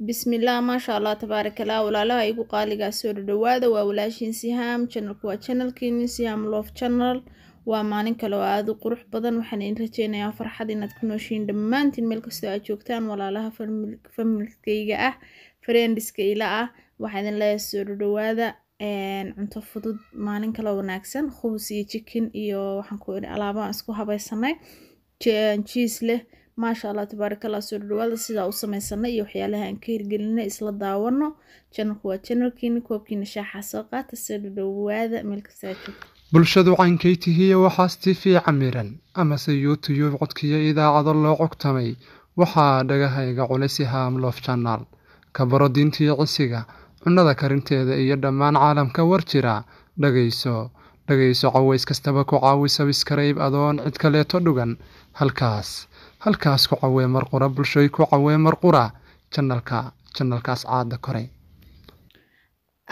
bismillah maasha allah tabaarakallah walaalaha igu qaaligaa soo dhadhawaada waa walaashiin siham janalku waa janalkiini sihaam loof janal waa maalin kale oo aada u qurux badan waxaan idin rajeynayaa farxad inaad ku nooshiin dhammaantiin meel kastoo aad joogtaan walaalaha familkeyga ah farendiska ila ah waxaa idin leeyahay soo dhadhawaada cunto fudud maalin kale wanaagsan khubs iyo jikin iyo waxaan ku alaabaan isku habaysanay jiis leh maasha allah tabaarakallah soo dhawaada sidaa u samaysanay iyo waxyaalaha aan ka hirgelina isla daawano janalku waa janalkiina koobkiina shaaxa soo qaata soo dhadhawaada meelkastaa joogta bulshadu caynkay caynkaitihiye waxaas tifi camiran amase youtuyub codkiyo idaacado loo cogtamay waxaa dhagahayga culisi haamloof janaal kabaro diintii cisiga cunnada karinteeda iyo dhammaan caalamka war jira dhagayso dhegayso caweys kastaba ku caawi sabiskaraib adoon cid kaleeto dhugan halkaas halkaas ku cawee marqura bulshoy ku cawee marqura qura janalka janalkaas caada kore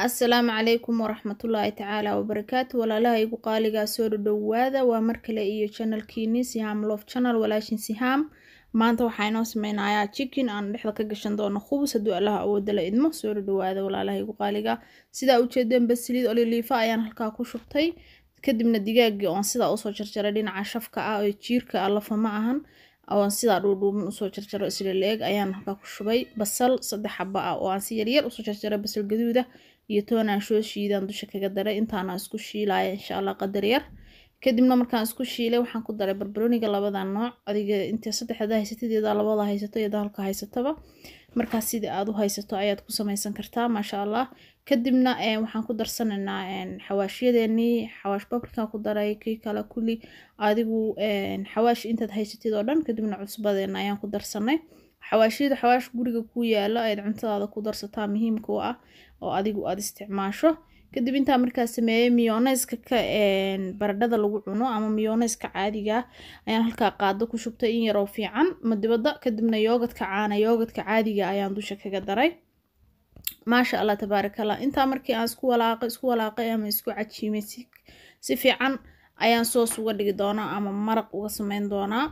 assalaamu calaykum waraxmatullaahi tacaala wabarakaatu walaalaha igu qaaligaa soo dhadhowaada waa mar kale iyo janalkiini siham lof janal walaashin siham maanta waxaa inoo sameynayaa chicken aan dhexda ka gashan doono khubus hadduu allaha awoodala idmo soo dhawaada walaalahay guqaaliga sidaa ujeedeen basiliid oliliifa ayaan halkaa ku shubtay kadibna digaaggii oon sidaa usoo jarjaray dhinaca shafka ah ee jiirka ah lafa ma ahan oon sidaa dhuudhuuban usoo jarjaro islaleeg ayaan halkaa ku shubay basal saddex xaba ah oo aan si yaryar usoo jarjaray basal gaduuda iyo toonaan shiidaan dusha kaga daray intaana isku shiilaya insha allah qadar yar kadibna markaan isku shiilay waxaan ku daray barbarooniga labada nooc adiga inta saddexda haysatid yadaa labada haysato yadaa halka haysataba markaas sidii aad u haysato ayaad ku samaysan kartaa maasha allah kadibna eh, waxaan ku darsanaynaa eh, xawaashyadeenii xawaash babrikaan ku daray kii kale kulli adigu eh, xawaash intaad haysatid oo dhan kadibna cusbadeena ayaan ku darsanay xawaashyada xawaash guriga ku yaala ayaad cuntadaada ku darsataa muhiimka u ah oo adigu aad isticmaasho kadib intaa markaa sameeyey miyoneska ka baradhada lagu cuno ama miyoneska caadiga ah, ayaan halkaa qaado ku shubtay in yaroo fiican ma kadibna yoogadka caana yoogadka caadiga ah ayaan dusha kaga daray maasha allah tabaarakallah intaa markii aan isku walaaqay isku walaaqay ama isku cajiimay si fiican ayaan soos uga dhigi doonaa ama maraq uga sameyn doonaa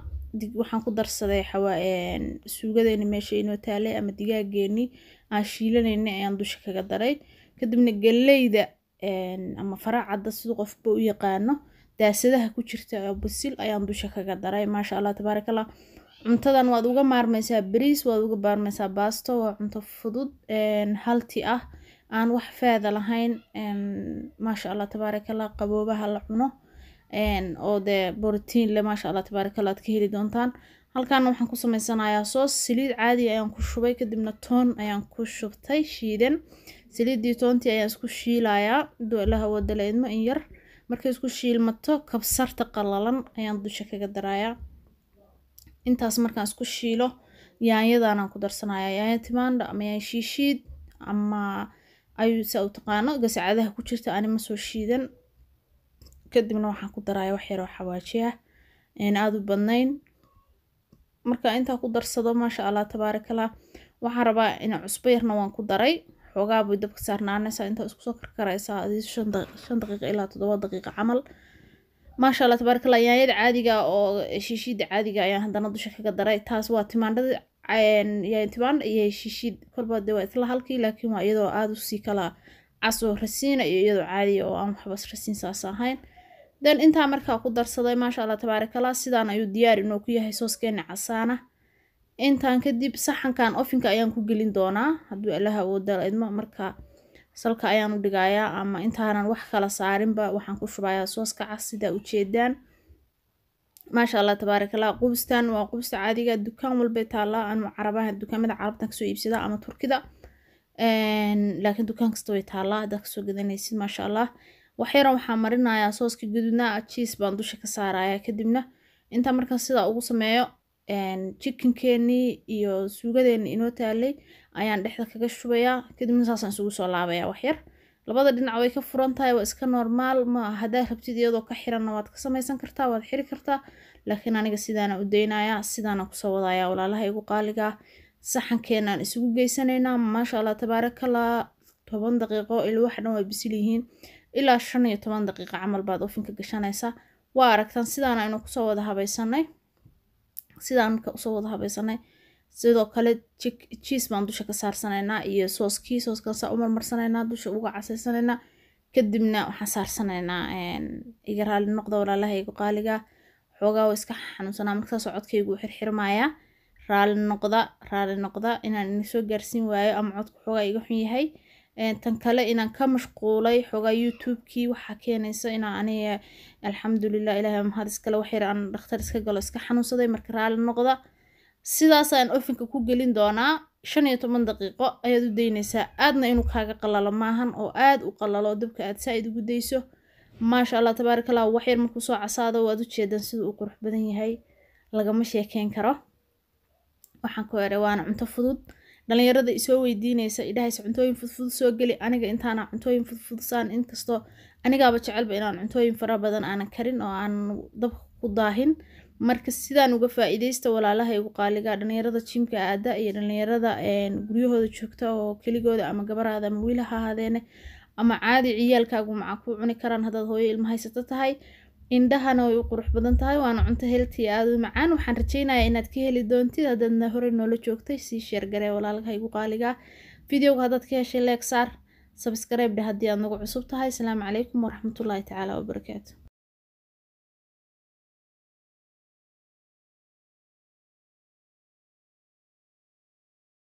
waxaan ku darsaday suugadeeni meesha inoo taalay ama digaageeni aan shiilanayni ayaan dusha kaga daray kadibna galeyda ama faraacadda siduu qofba u yaqaano daasadaha ku jirta oo basil ayaan dusha kaga daray maasha allah tabaarak allah cuntadan waad uga maarmaysaa bariis waad uga maarmaysaa baasto waa cunto fudud halti ah aan wax faada lahayn maasha allah tabaarak allah qaboobaha la cuno oo dee borotiinle maasha allah tabaarak allah aad ka heli doontaan halkaana waxaan ku samaysanayaa soos saliid caadi ayaan ku shubay kadibna toon ayaan ku shubtay shiidan Salidii toontii ayaan isku shiilayaa laha wadala idmo in yar markay isku shiilmato kabsarta qalalan ayaan dusha kaga darayaa intaas markaan isku shiilo yaanyadanaan ku darsanayaa yaanya timandha ama yaanya shiishiid ama ayuu saa u taqaano gasacadaha ku jirta anima soo shiidan kadibna waxaan ku darayaa wax yaroo xawaajiya aan ah. aada u badnayn marka intaa ku darsado maasha allah tabaarakallah waxaan rabaa in cusbo yarna waan ku daray xoogaa bay dabka saarnaanaysaa intaa isku soo karkaraysaa shan daqiiqa ilaa toddoba daqiiqa camal maasha alla tabaarkalla yaanyada caadiga ah oo shiishiida caadiga ah ayaan haddana dusha kaga daray taas waa timaandhada timaandha iyo shiishiid kolba de waa isla halkii laakiin waa iyadoo aada usii kala casoo rasiina ah iyo iyadoo caadiga oo aan waxbas rasiin saas ahayn den intaa markaa ku darsaday maasha alla tabaarakallah sidaan ayuu diyaar inuu ku yahay sooskeena casaana intaan kadib saxankan ofinka ayaan ku gelin doonaa hadduu ilaah awooda idmo marka salka ayaan u dhigayaa ama intaanan wax kala saarinba waxaan ku shubayaa sooska cas sidaa ujeedaan maasha allah tabaarak qubistan waa qubista caadiga dukaan walbay taallaa anu carabaha dukaamada carabtan kasoo iibsadaa ama turkida laakiin dukaan kasta way taallaa haddaad kasoo gadanaysid maasha allah waxyaran waxaa marinayaa sooska gaduudna jiis baan dusha ka saarayaa kadibna intaa markaa sidaa ugu sameeyo jikinkeenii iyo suugadeeni inoo taalay ayaan dhexda kaga shubayaa kadibna saasaan isugu soo laabaya waxyar labada dhinac way ka furan tahay waa iska normaal ma haddaad rabtid iyadoo ka xiranna waad ka samaysan kartaa waad xiri kartaa laakiin aniga sidaana u daynayaa sidaana kusoo wadayaa walaalaha igu qaaligaa saxankeenaan isugu geysanaynaa maasha allah tabaarakallah toban daqiiqo ilo wax dhan way bisil yihiin ilaa shan iyo toban daqiiqo camal baad ofinka gashanaysaa waa aragtaan sidaana aynu kusoo wada habaysanay sidaan marka usoo wada habaysanay sidoo kale jiis baan dusha ka saarsanaynaa iyo sooskii sooskan u marmarsanaynaa dusha uga casaysanaynaa kadibna waxaan saarsanaynaa iga raali noqda walaalahaygu igu qaaliga xoogaa waa iska xanuunsanaa markaasoo codkaygu xirxirmaayaa raali noqda raali noqda inaan inasoo gaarsiin waayo ama codka xoogaa iga xun yahay tan kale inaan ka mashquulay xogaa youtubekii waxaa keenaysa inaa aniga alxamdulilah ilahay mahad iskale waxyar aan dhakhtar iska galo iska xanuunsaday marka raali noqda sidaasaan ofinka ku gelin doonaa shan iyo toban daqiiqo ayaad u daynaysaa aadna inuu kaaga qalalo maahan oo aad u qalalo dabka aad saa-id ugu dayso maasha allah tabaarak allah waxyar markuu soo casaado waad ujeedaan siduu uu qurux badan yahay lagama sheekeyn karo waxaan ku eray waana cunto fudud dhalinyarada isoo weydiineysa idhahays cuntooyin fudfudud soo geli aniga intaana cuntooyin fudfudsaan inkastoo anigaaba jecelba inaan cuntooyin fara badan aanan karin oo aanan dabka ku daahin marka sidaan uga faa'iideysta walaalaha igu qaaliga dhalinyarada jimka aada iyo dhallinyarada guryahooda joogta oo keligooda ama gabaraada ama wiilaha haadeene ama caadi ciyaalkaagu macaa ku cuni karaan haddaad hooyo ilma haysato tahay indhahana way u qurux badan tahay waana cunto healthy aada ah. u macaan waxaan rajaynayaa inaad ka heli doontid haddaadna horey noola joogtay sii sheer sheergaree walaalkaygu qaaliga videoga haddaad ka heshay leeg saar sabskribedha haddii aad nagu cusub tahay asalaamu calaykum waraxmatullaahi tacaala wabarakaatu